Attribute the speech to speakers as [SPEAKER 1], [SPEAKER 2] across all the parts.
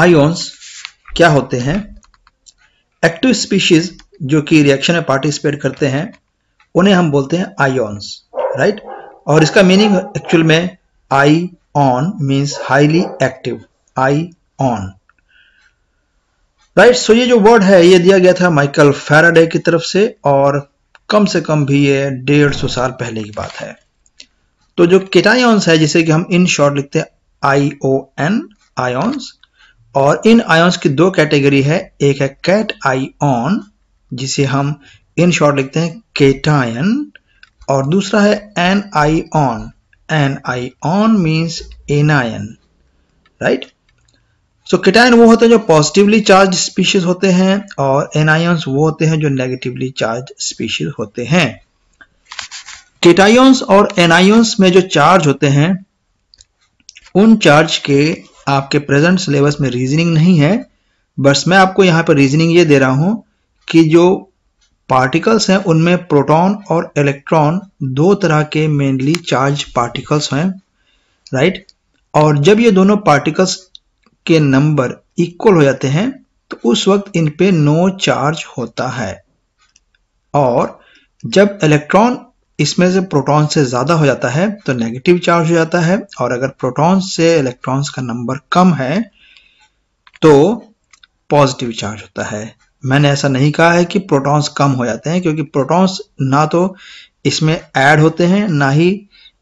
[SPEAKER 1] Ions क्या होते हैं एक्टिव स्पीशीज जो कि रिएक्शन में पार्टिसिपेट करते हैं उन्हें हम बोलते हैं आयोन्स राइट और इसका मीनिंग एक्चुअल में ion means highly active ion right so ये जो वर्ड है ये दिया गया था माइकल फेराडे की तरफ से और कम से कम भी ये डेढ़ सौ साल पहले की बात है तो जो केटायंस है जिसे कि हम इन शॉर्ट लिखते हैं आई ओ एन आयोन्स और इन आयोन्स की दो कैटेगरी है एक है कैट आई ऑन जिसे हम इन शॉर्ट लिखते हैं केटायन और दूसरा है anion anion means anion right so cation वो होते हैं जो पॉजिटिवली चार्ज स्पीशीज होते हैं और एनायंस वो होते हैं जो नेगेटिवली चार्ज स्पीशीज होते हैं केटायंस और एनायंस में जो चार्ज होते हैं उन चार्ज के आपके प्रेजेंट सिलेबस में रीजनिंग नहीं है बस मैं आपको यहाँ पर रीजनिंग ये दे रहा हूँ कि जो पार्टिकल्स हैं उनमें प्रोटॉन और इलेक्ट्रॉन दो तरह के मेनली चार्ज पार्टिकल्स हैं राइट और जब ये दोनों पार्टिकल्स के नंबर इक्वल हो जाते हैं तो उस वक्त इन पे नो चार्ज होता है और जब इलेक्ट्रॉन इसमें से प्रोटॉन से ज़्यादा हो जाता है तो नेगेटिव चार्ज हो जाता है और अगर प्रोटॉन से इलेक्ट्रॉन्स का नंबर कम है तो पॉजिटिव चार्ज होता है मैंने ऐसा नहीं कहा है कि प्रोटॉन्स कम हो जाते हैं क्योंकि प्रोटॉन्स ना तो इसमें ऐड होते हैं ना ही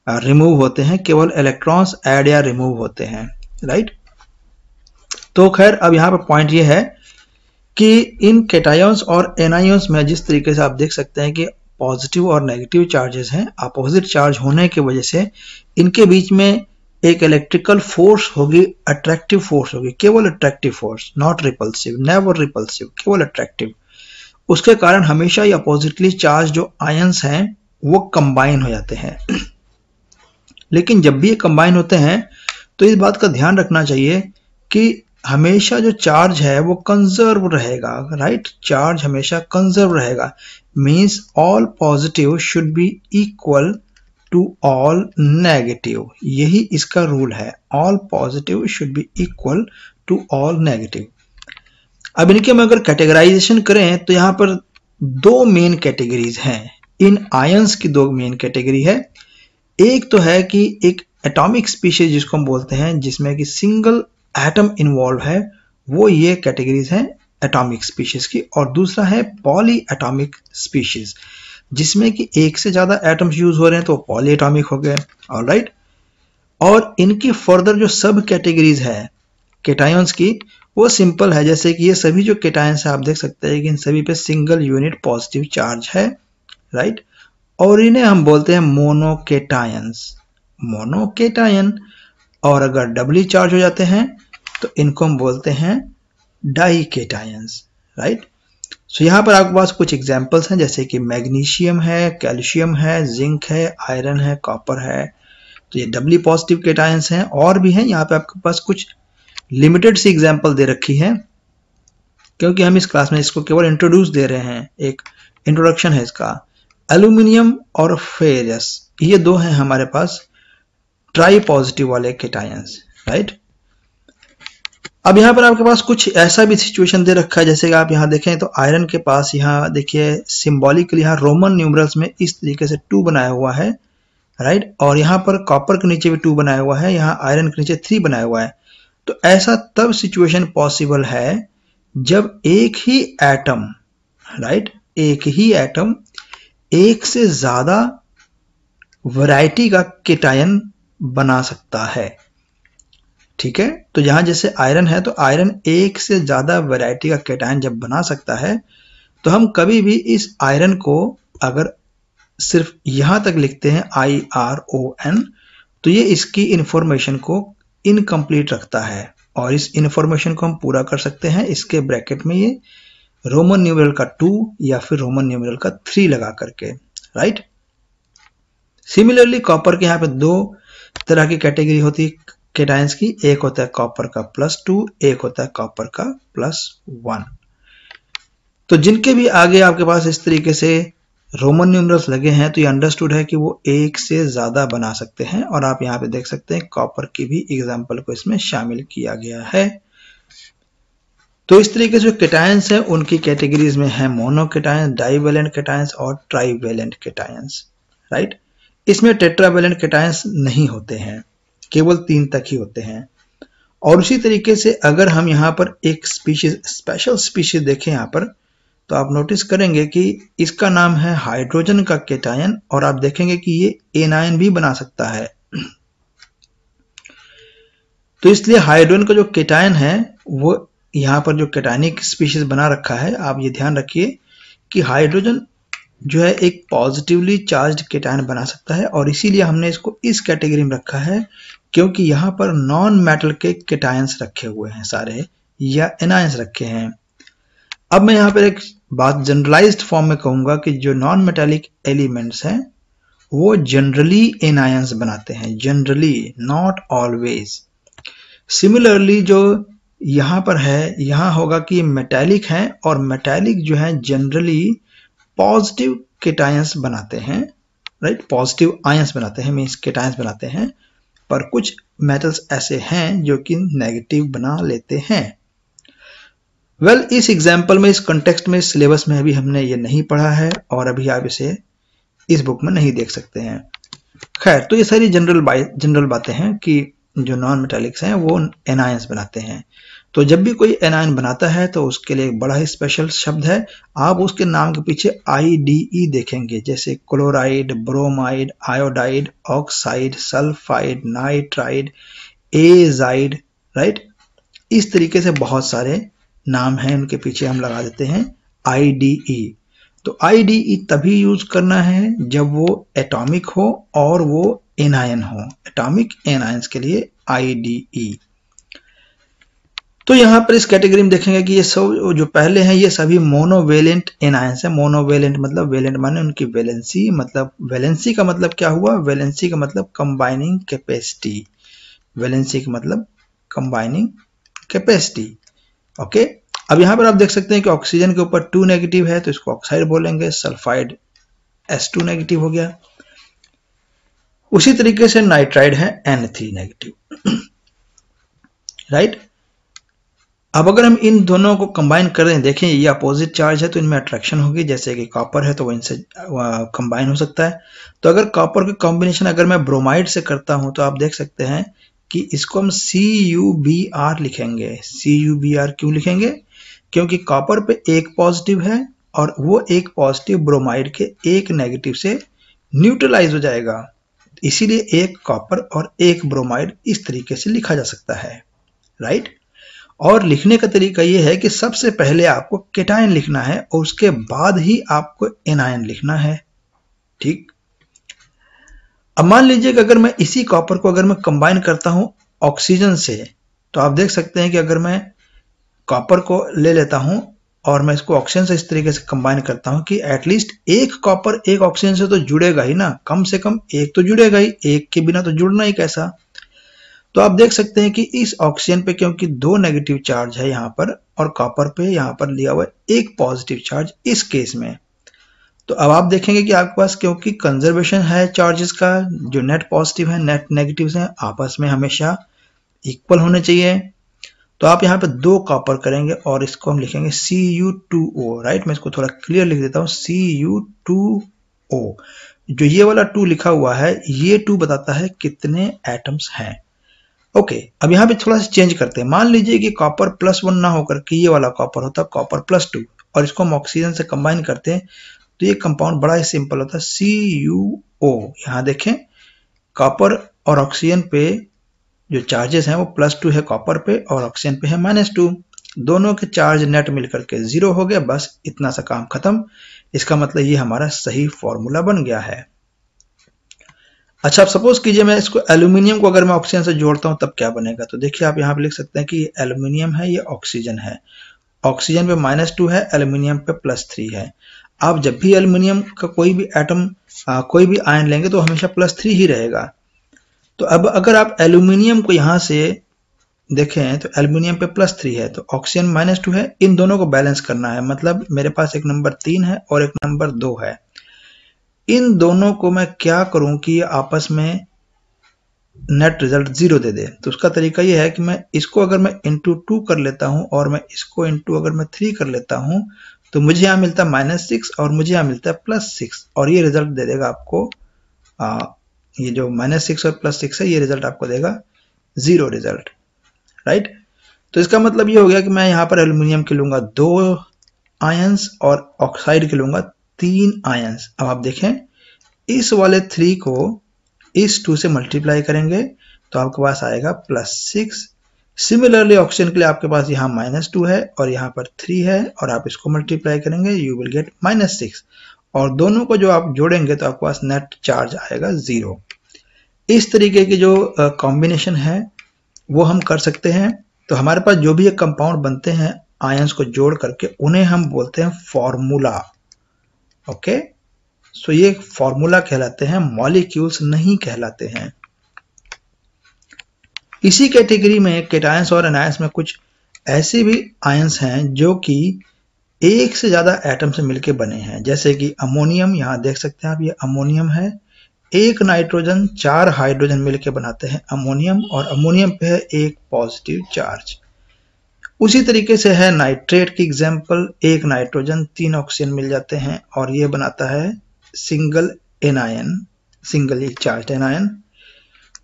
[SPEAKER 1] रिमूव होते हैं केवल इलेक्ट्रॉन्स ऐड या रिमूव होते हैं राइट तो खैर अब यहां पर पॉइंट ये है कि इन कैटायंस और एनायंस में जिस तरीके से आप देख सकते हैं कि पॉजिटिव और नेगेटिव चार्जेस हैं अपोजिट चार्ज होने की वजह से इनके बीच में एक इलेक्ट्रिकल फोर्स होगी अट्रैक्टिव फोर्स होगी केवल attractive force not repulsive never repulsive केवल अट्रैक्टिव उसके कारण हमेशा ही अपोजिटली चार्ज जो आयंस हैं वो कंबाइन हो जाते हैं लेकिन जब भी ये कंबाइन होते हैं तो इस बात का ध्यान रखना चाहिए कि हमेशा जो चार्ज है वो कंजर्व रहेगा राइट चार्ज हमेशा कंजर्व रहेगा means all positive should be equal to all negative यही इसका रूल है all positive should be equal to all negative अब इनके हम अगर कैटेगराइजेशन करें तो यहाँ पर दो मेन कैटेगरीज हैं इन आयंस की दो मेन कैटेगरी है एक तो है कि एक एटॉमिक स्पीशीज जिसको हम बोलते हैं जिसमें कि सिंगल एटम इन्वॉल्व है वो ये कैटेगरीज हैं एटॉमिक स्पीशीज की और दूसरा है पॉली एटॉमिक स्पीशीज जिसमें कि एक से ज़्यादा एटम्स यूज हो रहे हैं तो पॉली एटॉमिक हो गए और राइट और इनकी फर्दर जो सब कैटेगरीज है केटायंस की वो सिंपल है जैसे कि ये सभी जो केटायंस है आप देख सकते हैं कि इन सभी पे सिंगल यूनिट पॉजिटिव चार्ज है राइट और इन्हें हम बोलते हैं मोनोकेटायंस मोनोकेटायन और अगर डबली चार्ज हो जाते हैं तो इनको हम बोलते हैं डाई केटायंस राइट सो यहाँ पर आपके पास कुछ एग्जाम्पल्स हैं जैसे कि मैग्नीशियम है कैल्शियम है जिंक है आयरन है कॉपर है तो ये डब्ल्यू पॉजिटिव केटायंस हैं और भी हैं यहाँ पे आपके पास कुछ लिमिटेड सी एग्जाम्पल दे रखी है क्योंकि हम इस क्लास में इसको केवल इंट्रोड्यूस दे रहे हैं एक इंट्रोडक्शन है इसका एल्यूमिनियम और फेरियस ये दो हैं हमारे पास ट्राई पॉजिटिव वाले केटायंस राइट अब यहाँ पर आपके पास कुछ ऐसा भी सिचुएशन दे रखा है जैसे कि आप यहाँ देखें तो आयरन के पास यहाँ देखिए सिम्बॉलिकली यहाँ रोमन न्यूमरल्स में इस तरीके से टू बनाया हुआ है राइट और यहाँ पर कॉपर के नीचे भी टू बनाया हुआ है यहाँ आयरन के नीचे थ्री बनाया हुआ है तो ऐसा तब सिचुएशन पॉसिबल है जब एक ही एटम राइट एक ही एटम एक से ज़्यादा वैरायटी का केटायन बना सकता है ठीक है तो यहां जैसे आयरन है तो आयरन एक से ज़्यादा वैरायटी का कैटायन जब बना सकता है तो हम कभी भी इस आयरन को अगर सिर्फ यहां तक लिखते हैं आई आर ओ एन तो ये इसकी इंफॉर्मेशन को इनकम्प्लीट रखता है और इस इंफॉर्मेशन को हम पूरा कर सकते हैं इसके ब्रैकेट में ये रोमन न्यूमरल का टू या फिर रोमन न्यूमरल का थ्री लगा करके राइट सिमिलरली कॉपर के यहां पे दो तरह की कैटेगरी होती है केटाइंस की एक होता है कॉपर का प्लस टू एक होता है कॉपर का प्लस वन तो जिनके भी आगे आपके पास इस तरीके से रोमन न्यूमरल्स लगे हैं तो ये अंडरस्टूड है कि वो एक से ज़्यादा बना सकते हैं और आप यहाँ पे देख सकते हैं कॉपर की भी एग्जाम्पल को इसमें शामिल किया गया है तो इस तरीके से जो केटायंस है उनकी कैटेगरीज में है मोनोकेटायंस डाइवेलेंट केटायंस और ट्राइवेलेंट केटायंस राइट इसमें टेट्रावेलेंट केटायंस नहीं होते हैं केवल तीन तक ही होते हैं और उसी तरीके से अगर हम यहाँ पर एक स्पीशीज स्पेशल स्पीशीज देखें यहाँ पर तो आप नोटिस करेंगे कि इसका नाम है हाइड्रोजन का केटायन और आप देखेंगे कि ये एनायन भी बना सकता है तो इसलिए हाइड्रोजन का जो केटायन है वो यहाँ पर जो केटायनिक स्पीशीज बना रखा है आप ये ध्यान रखिए कि हाइड्रोजन जो है एक पॉजिटिवली चार्ज केटायन बना सकता है और इसीलिए हमने इसको इस कैटेगरी में रखा है क्योंकि यहाँ पर नॉन मेटल के केटायंस रखे हुए हैं सारे या एनायंस रखे हैं अब मैं यहाँ पर एक बात जनरलाइज्ड फॉर्म में कहूंगा कि जो नॉन मेटेलिक एलिमेंट्स हैं वो जनरली एनायंस बनाते हैं जनरली नॉट ऑलवेज सिमिलरली जो यहाँ पर है यहाँ होगा कि मेटेलिक हैं और मेटेलिक जो है जनरली पॉजिटिव केटायंस बनाते हैं राइट पॉजिटिव आयंस बनाते हैं मीन्स केटायंस बनाते हैं पर कुछ मेटल्स ऐसे हैं जो कि नेगेटिव बना लेते हैं वेल well, इस एग्जाम्पल में इस कंटेक्स्ट में सिलेबस में अभी हमने ये नहीं पढ़ा है और अभी आप इसे इस बुक में नहीं देख सकते हैं खैर तो ये सारी जनरल जनरल बातें हैं कि जो नॉन मेटेलिक्स हैं वो एनायंस बनाते हैं तो जब भी कोई एनायन बनाता है तो उसके लिए एक बड़ा ही स्पेशल शब्द है आप उसके नाम के पीछे आई डी ई देखेंगे जैसे chloride bromide iodide oxide sulphide nitride azide right इस तरीके से बहुत सारे नाम हैं उनके पीछे हम लगा देते हैं आई डी ई तो आई डी ई तभी यूज करना है जब वो एटॉमिक हो और वो एनायन हो एटॉमिक एनायंस के लिए आई डी ई तो यहाँ पर इस कैटेगरी में देखेंगे कि ये सब जो पहले हैं ये सभी मोनोवेलेंट एनायंस हैं मोनोवेलेंट मतलब वेलेंट माने उनकी वेलेंसी मतलब वेलेंसी का मतलब क्या हुआ वेलेंसी का मतलब कंबाइनिंग कैपेसिटी वेलेंसी का मतलब कंबाइनिंग कैपेसिटी ओके अब यहाँ पर आप देख सकते हैं कि ऑक्सीजन के ऊपर टू नेगेटिव है तो इसको ऑक्साइड बोलेंगे सल्फाइड एस टू नेगेटिव हो गया उसी तरीके से नाइट्राइड है एन थ्री नेगेटिव राइट अब अगर हम इन दोनों को कंबाइन कर दें देखें ये अपोजिट चार्ज है तो इनमें अट्रैक्शन होगी जैसे कि कॉपर है तो वो इनसे कंबाइन हो सकता है तो अगर कॉपर का कॉम्बिनेशन अगर मैं ब्रोमाइड से करता हूं तो आप देख सकते हैं कि इसको हम सी यू बी आर लिखेंगे सी यू बी आर क्यों लिखेंगे क्योंकि कॉपर पे एक पॉजिटिव है और वो एक पॉजिटिव ब्रोमाइड के एक नेगेटिव से न्यूट्रलाइज हो जाएगा इसीलिए एक कॉपर और एक ब्रोमाइड इस तरीके से लिखा जा सकता है राइट और लिखने का तरीका ये है कि सबसे पहले आपको केटाइन लिखना है और उसके बाद ही आपको एनायन लिखना है ठीक अब मान लीजिए कि अगर मैं इसी कॉपर को अगर मैं कंबाइन करता हूं ऑक्सीजन से तो आप देख सकते हैं कि अगर मैं कॉपर को ले लेता हूं और मैं इसको ऑक्सीजन से इस तरीके से कंबाइन करता हूं कि एटलीस्ट एक कॉपर एक ऑक्सीजन से तो जुड़ेगा ही ना कम से कम एक तो जुड़ेगा ही एक के बिना तो जुड़ना ही कैसा तो आप देख सकते हैं कि इस ऑक्सीजन पे क्योंकि दो नेगेटिव चार्ज है यहाँ पर और कॉपर पे यहाँ पर लिया हुआ एक पॉजिटिव चार्ज इस केस में तो अब आप देखेंगे कि आपके पास क्योंकि कंजर्वेशन है चार्जेस का जो नेट पॉजिटिव है नेट नेगेटिव है आपस में हमेशा इक्वल होने चाहिए तो आप यहाँ पे दो कॉपर करेंगे और इसको हम लिखेंगे C U two O right मैं इसको थोड़ा क्लियर लिख देता हूँ सी यू टू ओ जो ये वाला टू लिखा हुआ है ये टू बताता है कितने एटम्स हैं ओके अब यहाँ पे थोड़ा सा चेंज करते हैं मान लीजिए कि कॉपर प्लस वन ना होकर के ये वाला कॉपर होता कॉपर प्लस टू और इसको हम ऑक्सीजन से कंबाइन करते हैं तो ये कंपाउंड बड़ा ही सिंपल होता है सी यू ओ यहाँ देखें कॉपर और ऑक्सीजन पे जो चार्जेस हैं वो प्लस टू है कॉपर पे और ऑक्सीजन पे है माइनस टू दोनों के चार्ज नेट मिलकर के जीरो हो गया बस इतना सा काम खत्म इसका मतलब ये हमारा सही फॉर्मूला बन गया है अच्छा आप सपोज कीजिए मैं इसको एल्यूमिनियम को अगर मैं ऑक्सीजन से जोड़ता हूँ तब क्या बनेगा तो देखिए आप यहाँ पे लिख सकते हैं कि ये एल्यूमिनियम है ये ऑक्सीजन है ऑक्सीजन पे माइनस टू है एल्यूमिनियम पे प्लस थ्री है आप जब भी एल्यूमिनियम का कोई भी एटम कोई भी आयन लेंगे तो हमेशा प्लस थ्री ही रहेगा तो अब अगर आप एल्यूमिनियम को यहाँ से देखें तो एल्यूमिनियम पे प्लस थ्री है तो ऑक्सीजन माइनस टू है इन दोनों को बैलेंस करना है मतलब मेरे पास एक नंबर तीन है और एक नंबर दो है इन दोनों को मैं क्या करूं कि आपस में नेट रिजल्ट जीरो दे दे तो उसका तरीका यह है कि मैं इसको अगर मैं इंटू टू कर लेता हूं और मैं इसको इंटू अगर मैं थ्री कर लेता हूं तो मुझे यहां मिलता है माइनस सिक्स और मुझे यहां मिलता है प्लस सिक्स और ये रिजल्ट दे देगा आपको आ, ये जो माइनस सिक्स और प्लस सिक्स है ये रिजल्ट आपको देगा जीरो रिजल्ट राइट तो इसका मतलब ये हो गया कि मैं यहां पर एल्यूमिनियम के लूंगा दो आयंस और ऑक्साइड के लूंगा तीन आयंस अब आप देखें इस वाले थ्री को इस टू से मल्टीप्लाई करेंगे तो आपके पास आएगा प्लस सिक्स सिमिलरली ऑक्सीजन के लिए आपके पास यहाँ माइनस टू है और यहाँ पर थ्री है और आप इसको मल्टीप्लाई करेंगे you will get minus six और दोनों को जो आप जोड़ेंगे तो आपके पास नेट चार्ज आएगा जीरो इस तरीके की जो कॉम्बिनेशन है वो हम कर सकते हैं तो हमारे पास जो भी ये कंपाउंड बनते हैं आयंस को जोड़ करके उन्हें हम बोलते हैं फॉर्मूला ओके सो ये फॉर्मूला कहलाते हैं मॉलिक्यूल्स नहीं कहलाते हैं इसी कैटेगरी में केटायंस और एनायंस में कुछ ऐसे भी आयंस हैं जो कि एक से ज़्यादा एटम से मिलकर बने हैं जैसे कि अमोनियम यहां देख सकते हैं आप ये अमोनियम है एक नाइट्रोजन चार हाइड्रोजन मिलकर बनाते हैं अमोनियम और अमोनियम पे है एक पॉजिटिव चार्ज उसी तरीके से है नाइट्रेट की एग्जाम्पल एक नाइट्रोजन तीन ऑक्सीजन मिल जाते हैं और ये बनाता है single anion single charge anion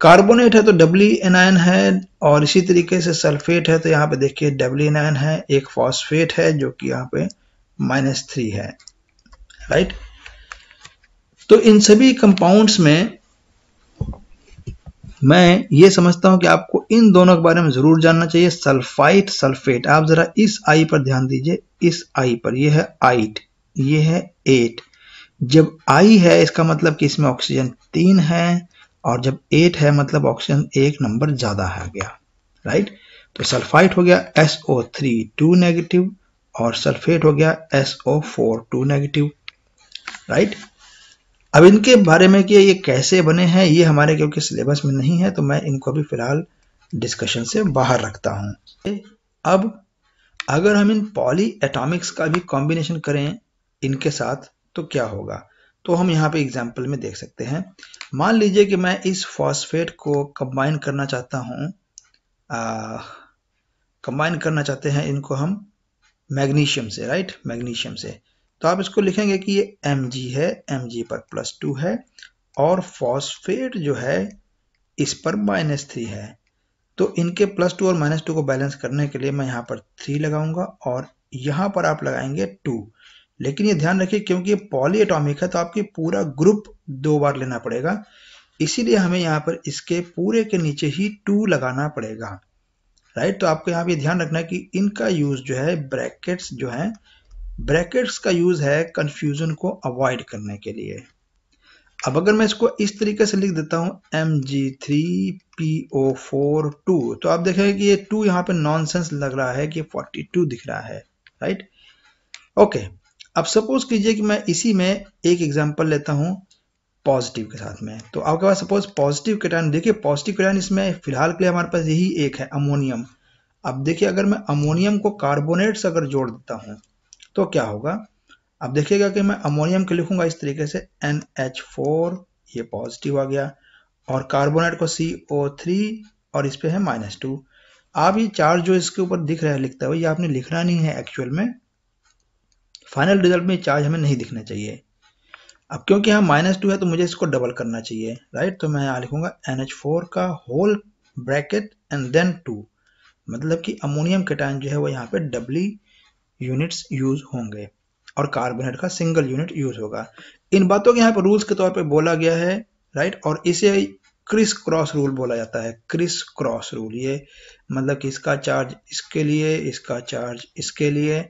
[SPEAKER 1] carbonate है तो डब्ली एनायन है और इसी तरीके से सल्फेट है तो यहाँ पे देखिए डब्ली एनायन है एक फॉस्फेट है जो कि यहाँ पे माइनस थ्री है राइट तो इन सभी कंपाउंड्स में मैं ये समझता हूं कि आपको इन दोनों के बारे में ज़रूर जानना चाहिए सल्फाइट सल्फेट आप ज़रा इस आई पर ध्यान दीजिए इस आई पर यह है आइट ये है एट जब आई है इसका मतलब कि इसमें ऑक्सीजन तीन है और जब एट है मतलब ऑक्सीजन एक नंबर ज़्यादा आ गया राइट तो सल्फाइट हो गया S O three two negative और सल्फेट हो गया S O four two negative right अब इनके बारे में कि ये कैसे बने हैं ये हमारे क्योंकि सिलेबस में नहीं है तो मैं इनको अभी फिलहाल डिस्कशन से बाहर रखता हूँ अब अगर हम इन पॉली एटॉमिक्स का भी कॉम्बिनेशन करें इनके साथ तो क्या होगा तो हम यहाँ पे एग्जाम्पल में देख सकते हैं मान लीजिए कि मैं इस फॉस्फेट को कंबाइन करना चाहता हूँ कंबाइन करना चाहते हैं इनको हम मैग्नीशियम से राइट मैग्नीशियम से तो आप इसको लिखेंगे कि ये एम है एम पर प्लस टू है और फॉस्फेट जो है इस पर माइनस थ्री है तो इनके प्लस टू और माइनस टू को बैलेंस करने के लिए मैं यहाँ पर थ्री लगाऊंगा और यहाँ पर आप लगाएंगे टू लेकिन ये ध्यान रखिए क्योंकि ये पॉली एटॉमिक है तो आपके पूरा ग्रुप दो बार लेना पड़ेगा इसीलिए हमें यहाँ पर इसके पूरे के नीचे ही टू लगाना पड़ेगा राइट तो आपको यहाँ पर ध्यान रखना है कि इनका यूज जो है ब्रैकेट्स जो है ब्रैकेट्स का यूज है कंफ्यूजन को अवॉइड करने के लिए अब अगर मैं इसको इस तरीके से लिख देता हूं M G three P O four two तो आप देखेंगे कि ये टू यहां पे नॉनसेंस लग रहा है कि फोर्टी टू दिख रहा है राइट ओके अब सपोज कीजिए कि मैं इसी में एक एग्जाम्पल लेता हूं पॉजिटिव के साथ में तो आपके पास सपोज पॉजिटिव कैटान देखिए पॉजिटिव केटायन इसमें फिलहाल के लिए हमारे पास यही एक है अमोनियम अब देखिए अगर मैं अमोनियम को कार्बोनेट से अगर जोड़ देता हूँ तो क्या होगा अब देखिएगा कि मैं अमोनियम के लिखूंगा इस तरीके से एन एच फोर ये पॉजिटिव आ गया और कार्बोनेट को सी ओ थ्री और इस पर है माइनस टू आप ये चार्ज जो इसके ऊपर दिख रहा है लिखता हुआ ये आपने लिखना नहीं है एक्चुअल में फाइनल रिजल्ट में चार्ज हमें नहीं दिखना चाहिए अब क्योंकि यहाँ माइनस टू है तो मुझे इसको डबल करना चाहिए राइट तो मैं यहाँ लिखूंगा एन एच फोर का whole bracket and then two मतलब कि अमोनियम कटायन जो है वो यहाँ पे डबली यूनिट्स यूज होंगे और कार्बोनेट का सिंगल यूनिट यूज होगा इन बातों के यहाँ पर रूल्स के तौर पर बोला गया है राइट और इसे क्रिस क्रॉस रूल बोला जाता है क्रिस क्रॉस रूल ये मतलब कि इसका चार्ज इसके लिए इसका चार्ज इसके लिए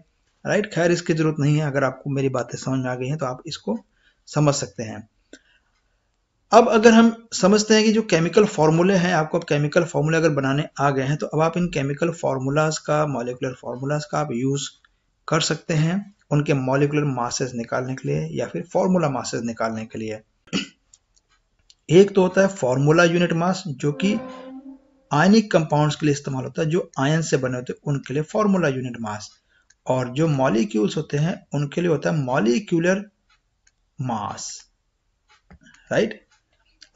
[SPEAKER 1] राइट खैर इसकी जरूरत नहीं है अगर आपको मेरी बातें समझ आ गई हैं तो आप इसको समझ सकते हैं अब अगर हम समझते हैं कि जो केमिकल फार्मूले हैं आपको अब केमिकल फार्मूले अगर बनाने आ गए हैं तो अब आप इन केमिकल फार्मूलाज का मॉलिकुलर फार्मूलाज का आप यूज कर सकते हैं उनके मॉलिकुलर मासेस निकालने के लिए या फिर फॉर्मूला मासेस निकालने के लिए एक तो होता है फॉर्मूला यूनिट मास जो कि आयनिक कंपाउंड्स के लिए इस्तेमाल होता है जो आयन से बने होते हैं उनके लिए फॉर्मूला यूनिट मास और जो मॉलिक्यूल्स होते हैं उनके लिए होता है मॉलिक्यूलर मास राइट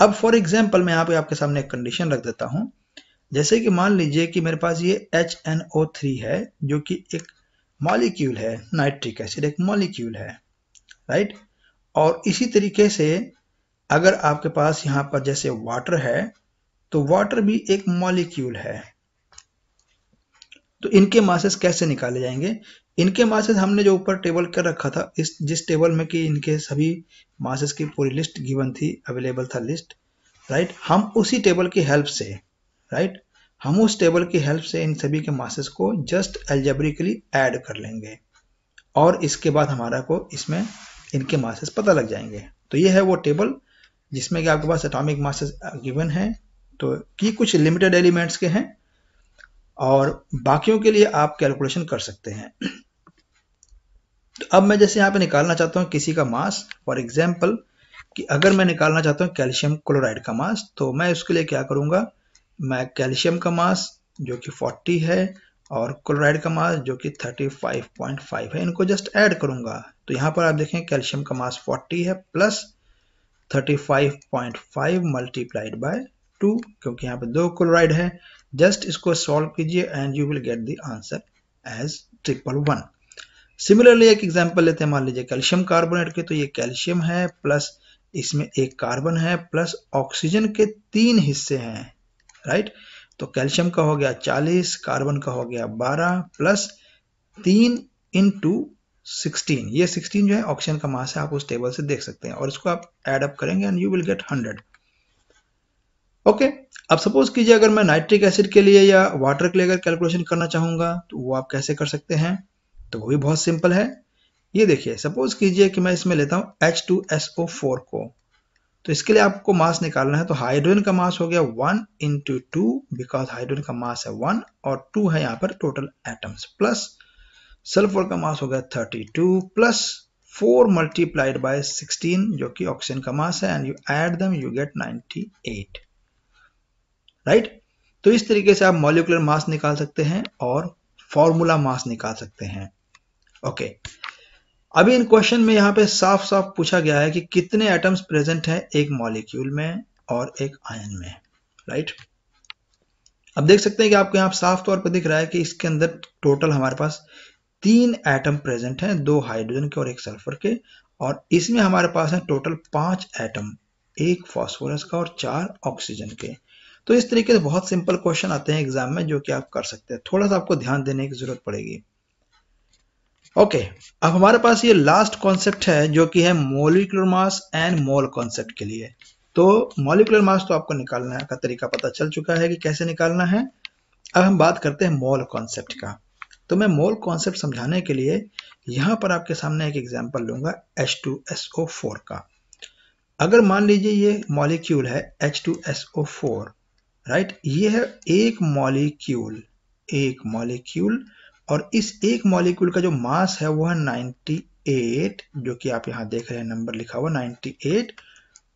[SPEAKER 1] अब फॉर एग्जाम्पल मैं यहां पे आपके सामने एक कंडीशन रख देता हूं जैसे कि मान लीजिए कि मेरे पास ये HNO3 है जो कि एक मॉलिक्यूल है नाइट्रिक एसिड एक मॉलिक्यूल है राइट और इसी तरीके से अगर आपके पास यहां पर जैसे वाटर है तो वाटर भी एक मॉलिक्यूल है तो इनके मासेस कैसे निकाले जाएंगे इनके मासेस हमने जो ऊपर टेबल कर रखा था इस जिस टेबल में कि इनके सभी मासेस की पूरी लिस्ट गिवन थी अवेलेबल था लिस्ट राइट हम उसी टेबल की हेल्प से राइट हम उस टेबल की हेल्प से इन सभी के मासेस को जस्ट एल्जेब्रिकली ऐड कर लेंगे और इसके बाद हमारा को इसमें इनके मासेस पता लग जाएंगे तो ये है वो टेबल जिसमें कि आपके पास एटॉमिक मासेस गिवन है तो की कुछ लिमिटेड एलिमेंट्स के हैं और बाकियों के लिए आप कैलकुलेशन कर सकते हैं तो अब मैं जैसे यहाँ पे निकालना चाहता हूँ किसी का मास फॉर एग्जाम्पल कि अगर मैं निकालना चाहता हूँ कैल्शियम क्लोराइड का मास तो मैं उसके लिए क्या करूँगा कैल्शियम का मास जो कि 40 है और क्लोराइड का मास जो कि 35.5 है इनको जस्ट ऐड करूंगा तो यहाँ पर आप देखें कैल्शियम का मास 40 है प्लस 35.5 मल्टीप्लाइड बाय टू क्योंकि यहाँ पर दो क्लोराइड है जस्ट इसको सॉल्व कीजिए and you will get the answer as triple one similarly एक एग्जाम्पल लेते हैं मान लीजिए कैल्शियम कार्बोनेट के तो ये कैल्शियम है प्लस इसमें एक कार्बन है प्लस ऑक्सीजन के तीन हिस्से हैं राइट तो कैल्शियम का हो गया 40 कार्बन का हो गया 12 प्लस तीन इन टू सिक्सटीन ये 16 जो है ऑक्सीजन का मास है आप उस टेबल से देख सकते हैं और इसको आप एड अप करेंगे and you will get 100 okay अब सपोज कीजिए अगर मैं नाइट्रिक एसिड के लिए या वाटर के लिए अगर कैलकुलेशन करना चाहूंगा तो वो आप कैसे कर सकते हैं तो वो भी बहुत सिंपल है ये देखिए सपोज कीजिए कि मैं इसमें लेता हूं H2SO4 को तो इसके लिए आपको मास निकालना है तो हाइड्रोजन का मास हो गया one into two because hydrogen का मास है वन और टू है यहाँ पर टोटल एटम्स प्लस सल्फर का मास हो गया thirty two plus four multiplied by sixteen जो कि ऑक्सीजन का मास है and you add them you get ninety eight right तो इस तरीके से आप मॉलिकुलर मास निकाल सकते हैं और फॉर्मूला मास निकाल सकते हैं ओके okay. अभी इन क्वेश्चन में यहाँ पे साफ साफ पूछा गया है कि कितने एटम्स प्रेजेंट हैं एक मॉलिक्यूल में और एक आयन में राइट अब देख सकते हैं कि आपको यहाँ साफ तौर पर दिख रहा है कि इसके अंदर टोटल हमारे पास तीन एटम प्रेजेंट हैं दो हाइड्रोजन के और एक सल्फर के और इसमें हमारे पास है टोटल पांच एटम एक फॉस्फोरस का और चार ऑक्सीजन के तो इस तरीके से बहुत सिंपल क्वेश्चन आते हैं एग्जाम में जो कि आप कर सकते हैं थोड़ा सा आपको ध्यान देने की जरूरत पड़ेगी ओके okay, अब हमारे पास ये लास्ट कॉन्सेप्ट है जो कि है molecular mass and mole concept के लिए तो मोलिकुलर मास तो आपको निकालना का तरीका पता चल चुका है कि कैसे निकालना है अब हम बात करते हैं मोल कॉन्सेप्ट का तो मैं मोल कॉन्सेप्ट समझाने के लिए यहां पर आपके सामने एक एग्जाम्पल लूंगा एच का अगर मान लीजिए ये मॉलिक्यूल है एच राइट ये है एक मॉलिक्यूल एक मॉलिक्यूल और इस एक मॉलिक्यूल का जो मास है वह एट जो कि आप यहां देख रहे हैं नंबर लिखा हुआ 98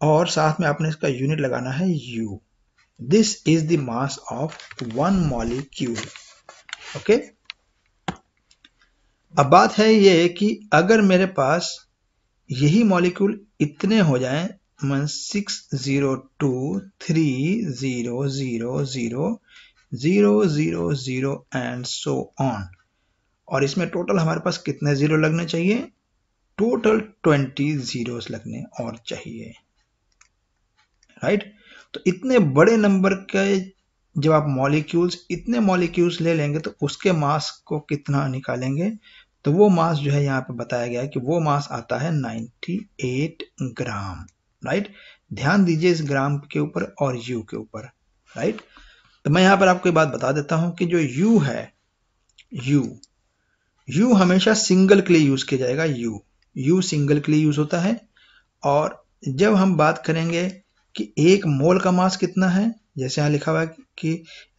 [SPEAKER 1] और साथ में आपने इसका यूनिट लगाना है you this is the mass of one molecule okay अब बात है ये कि अगर मेरे पास यही मॉलिक्यूल इतने हो जाएं मन six zero two three zero zero zero zero zero zero and so on और इसमें टोटल हमारे पास कितने ज़ीरो लगने चाहिए टोटल ट्वेंटी ज़ीरोस लगने और चाहिए राइट तो इतने बड़े नंबर के जब आप मॉलिक्यूल्स इतने मॉलिक्यूल्स ले लेंगे तो उसके मास को कितना निकालेंगे तो वो मास जो है यहाँ पे बताया गया है कि वो मास आता है 98 ग्राम राइट ध्यान दीजिए इस ग्राम के ऊपर और यू के ऊपर राइट तो मैं यहाँ पर आपको ये बात बता देता हूं कि जो यू है यू यू हमेशा सिंगल के लिए यूज किया जाएगा यू यू सिंगल के लिए यूज होता है और जब हम बात करेंगे कि एक मोल का मास कितना है जैसे यहाँ लिखा हुआ है कि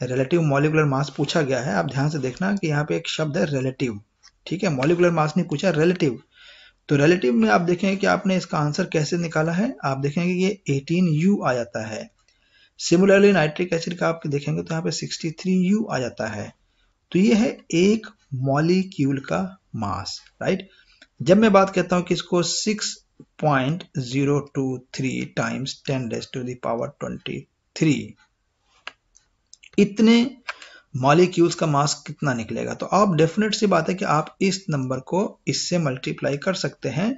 [SPEAKER 1] रिलेटिव मॉलिकुलर मास पूछा गया है आप ध्यान से देखना कि यहाँ पे एक शब्द है रिलेटिव ठीक है मॉलिकुलर मास नहीं पूछा रिलेटिव तो रिलेटिव में आप देखेंगे कि आपने इसका आंसर कैसे निकाला है आप देखेंगे कि ये यू आ जाता है सिमिलरली नाइट्रिक एसिड का आप देखेंगे तो यहाँ पे यू आ जाता है तो ये है एक मॉलिक्यूल का मास राइट जब मैं बात करता हूं कि इसको 6.023 टाइम्स 10 डेज टू दावर 23 इतने मॉलिक्यूल्स का मास कितना निकलेगा तो आप डेफिनेट सी बात है कि आप इस नंबर को इससे मल्टीप्लाई कर सकते हैं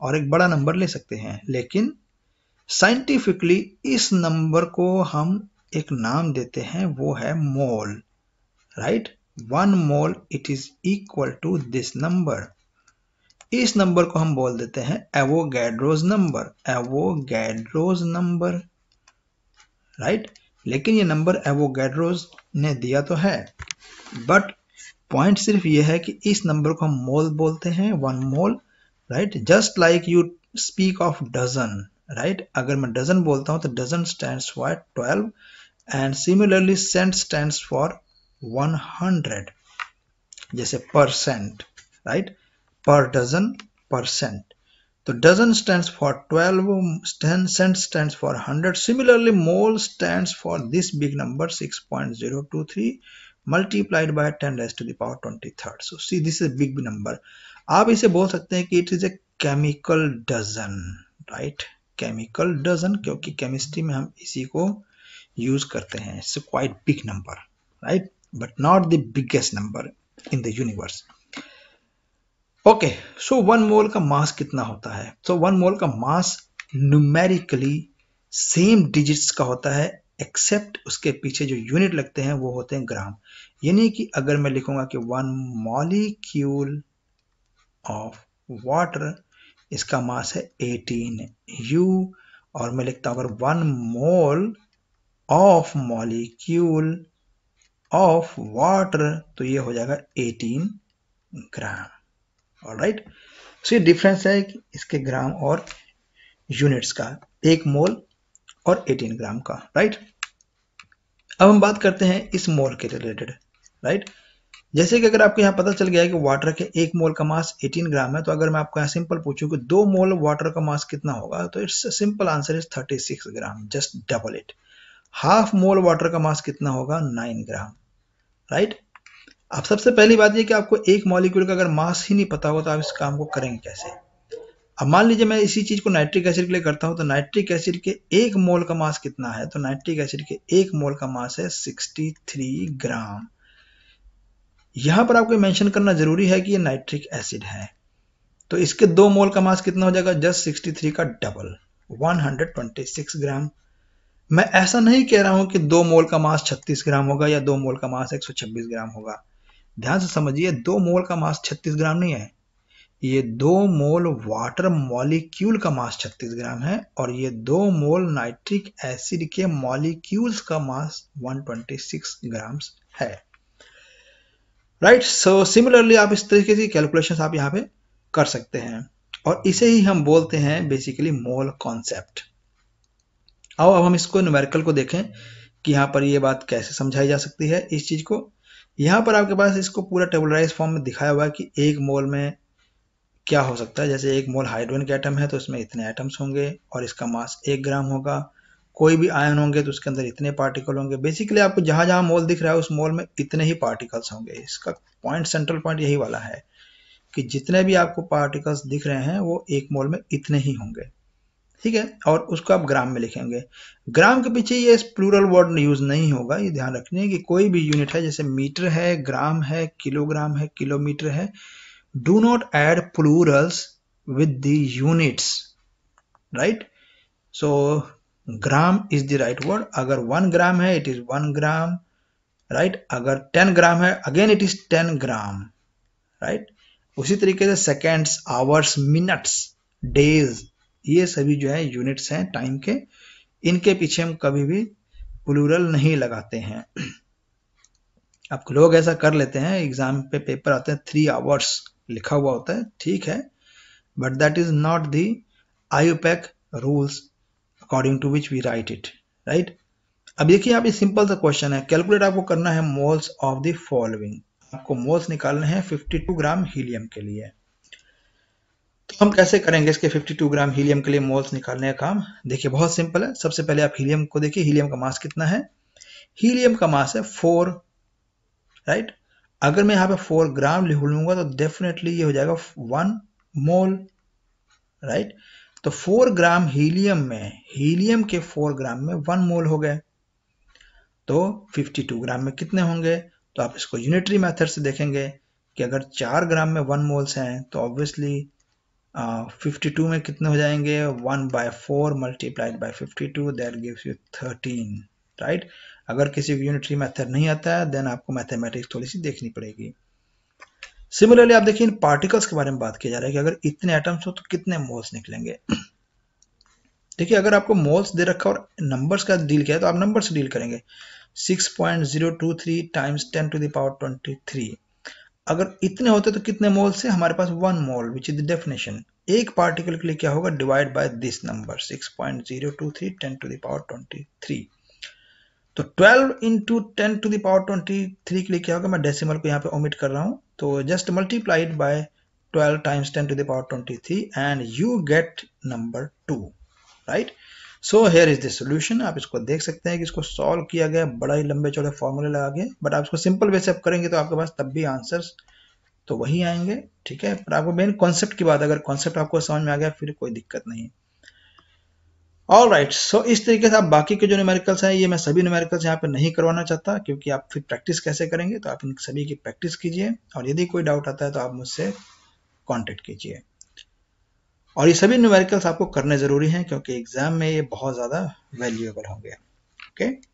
[SPEAKER 1] और एक बड़ा नंबर ले सकते हैं लेकिन साइंटिफिकली इस नंबर को हम एक नाम देते हैं वो है mole right one mole it is equal to this number इस नंबर को हम बोल देते हैं एवो गैड्रोज नंबर एवो गैड्रोज नंबर राइट लेकिन ये नंबर एवो गैड्रोज ने दिया तो है बट पॉइंट सिर्फ ये है कि इस नंबर को हम मोल बोलते हैं one mole right just like you speak of dozen right अगर मैं डजन बोलता हूं तो dozen stand for twelve and similarly cent stand for 100 जैसे परसेंट राइट पर डजन परसेंट तो dozen stand for twelve cent stand for hundred similarly mole stand for this big number six point zero two three multiplied by ten raise to the power twenty third so see this is big number आप इसे बोल सकते हैं कि it is a chemical dozen right chemical dozen क्योंकि chemistry में हम इसी को यूज करते हैं it's quite big number right but not the biggest number in the universe okay so one mole का मास कितना होता है तो वन मोल का मास न्यूमेरिकली सेम डिजिट्स का होता है एक्सेप्ट उसके पीछे जो यूनिट लगते हैं वो होते हैं ग्राम यानी कि अगर मैं लिखूंगा कि वन मॉलिक्यूल ऑफ वाटर इसका मास है 18 यू और मैं लिखता हूं अगर one mole of molecule of water तो ये हो जाएगा 18 ग्राम राइट सो ये डिफरेंस है इसके ग्राम और यूनिट्स का एक मोल और 18 ग्राम का राइट अब हम बात करते हैं इस मोल के रिलेटेड राइट जैसे कि अगर आपको यहाँ पता चल गया है कि वाटर के एक मोल का मास 18 ग्राम है तो अगर मैं आपको यहाँ सिंपल पूछूं कि दो मोल वाटर का मास कितना होगा तो it's simple answer is 36 gram just double it half mole water का मास कितना होगा नाइन ग्राम राइट अब सबसे पहली बात यह कि आपको एक मॉलिक्यूल का अगर मास ही नहीं पता होगा तो आप इस काम को करेंगे कैसे अब मान लीजिए मैं इसी चीज को नाइट्रिक एसिड के लिए करता हूं तो नाइट्रिक एसिड के एक मोल का मास कितना है तो नाइट्रिक एसिड के एक मोल का मास है 63 ग्राम यहां पर आपको मेंशन करना जरूरी है कि ये नाइट्रिक एसिड है तो इसके दो मोल का मास कितना हो जाएगा जस्ट 63 का डबल 126 ग्राम मैं ऐसा नहीं कह रहा हूं कि दो मोल का मास 36 ग्राम होगा या दो मोल का मास 126 ग्राम होगा ध्यान से समझिए दो मोल का मास 36 ग्राम नहीं है ये दो मोल वाटर मॉलिक्यूल का मास 36 ग्राम है और ये दो मोल नाइट्रिक एसिड के मॉलिक्यूल्स का मास 126 ग्राम है राइट सो सिमिलरली आप इस तरीके की कैलकुलेशन आप यहाँ पे कर सकते हैं और इसे ही हम बोलते हैं बेसिकली मोल कॉन्सेप्ट आओ अब हम इसको न्यूमेरिकल को देखें कि यहाँ पर ये बात कैसे समझाई जा सकती है इस चीज़ को यहाँ पर आपके पास इसको पूरा टेबुलराइज फॉर्म में दिखाया हुआ है कि एक मोल में क्या हो सकता है जैसे एक मोल हाइड्रोजन के आइटम है तो इसमें इतने आइटम्स होंगे और इसका मास एक ग्राम होगा कोई भी आयन होंगे तो उसके अंदर इतने पार्टिकल होंगे बेसिकली आपको जहां जहां मोल दिख रहा है उस मोल में इतने ही पार्टिकल्स होंगे इसका पॉइंट सेंट्रल पॉइंट यही वाला है कि जितने भी आपको पार्टिकल्स दिख रहे हैं वो एक मोल में इतने ही होंगे ठीक है और उसको आप ग्राम में लिखेंगे ग्राम के पीछे ये प्लूरल वर्ड यूज नहीं होगा ये ध्यान रखने कि कोई भी यूनिट है जैसे मीटर है ग्राम है किलोग्राम है किलोमीटर है do not add plurals with the units right so gram is the right word अगर वन ग्राम है it is one gram right right? अगर टेन ग्राम है again it is ten gram right right? उसी तरीके से seconds hours minutes days ये सभी जो है यूनिट्स हैं टाइम के इनके पीछे हम कभी भी प्लूरल नहीं लगाते हैं अब लोग ऐसा कर लेते हैं एग्जाम पे पेपर आते हैं थ्री आवर्स लिखा हुआ होता है ठीक है but that is not the pack rules according to which we write it right अब देखिए आप सिंपल सा क्वेश्चन है कैलकुलेट आपको करना है मोल्स ऑफ द फॉलोइंग आपको मोल्स निकालने हैं 52 ग्राम हीलियम के लिए तो हम कैसे करेंगे इसके 52 ग्राम हीलियम के लिए मोल्स निकालने का काम देखिए बहुत सिंपल है सबसे पहले आप हीलियम को देखिए हीलियम का मास कितना है हीलियम का मास है फोर राइट अगर मैं यहाँ पे फोर ग्राम लिख लूंगा तो डेफिनेटली ये हो जाएगा वन मोल राइट तो फोर ग्राम हीलियम में हीलियम के फोर ग्राम में वन मोल हो गए तो टू ग्राम में कितने होंगे तो आप इसको यूनिटरी मेथड से देखेंगे कि अगर चार ग्राम में वन मोल्स हैं तो ऑब्वियसली फिफ्टी टू में कितने हो जाएंगे one by four multiplied by fifty two there gives you thirteen right अगर किसी को मैथड नहीं आता है देन आपको मैथमेटिक्स थोड़ी सी देखनी पड़ेगी सिमिलरली आप देखिए इन पार्टिकल्स के बारे में बात किया जा रहा है कि अगर इतने एटम्स हो तो कितने मोल्स निकलेंगे देखिए अगर आपको मोल्स दे रखा और नंबर्स का डील किया है तो आप नंबर डील करेंगे six point zero two three times ten to the power twenty three अगर इतने होते तो कितने मोल से हमारे पास one mole which is the definition एक पार्टिकल के लिए क्या होगा divide by this number 6.023 two तो 12 into ten to the power twenty के लिए क्या होगा मैं डेसिमल को यहाँ पे ओमिट कर रहा हूँ तो just multiplied by 12 times 10 to the power 23 and you get number two right so here is the solution आप इसको देख सकते हैं कि इसको सॉल्व किया गया बड़ा ही लंबे चौड़े फॉर्मूले लगा के बट आप इसको सिंपल वे से आप करेंगे तो आपके पास तब भी आंसर्स तो वही आएंगे ठीक है पर आपको मेन कॉन्सेप्ट की बात अगर कॉन्सेप्ट आपको समझ में आ गया फिर कोई दिक्कत नहीं ऑल राइट सो इस तरीके से आप बाकी के जो न्यूमेरिकल्स हैं ये मैं सभी न्यूमेरिकल्स यहाँ पे नहीं करवाना चाहता क्योंकि आप फिर प्रैक्टिस कैसे करेंगे तो आप इन सभी की प्रैक्टिस कीजिए और यदि कोई डाउट आता है तो आप मुझसे कॉन्टेक्ट कीजिए और ये सभी न्यूमेरिकल्स आपको करने ज़रूरी हैं क्योंकि एग्ज़ाम में ये बहुत ज़्यादा वैल्यूएबल होंगे ओके okay?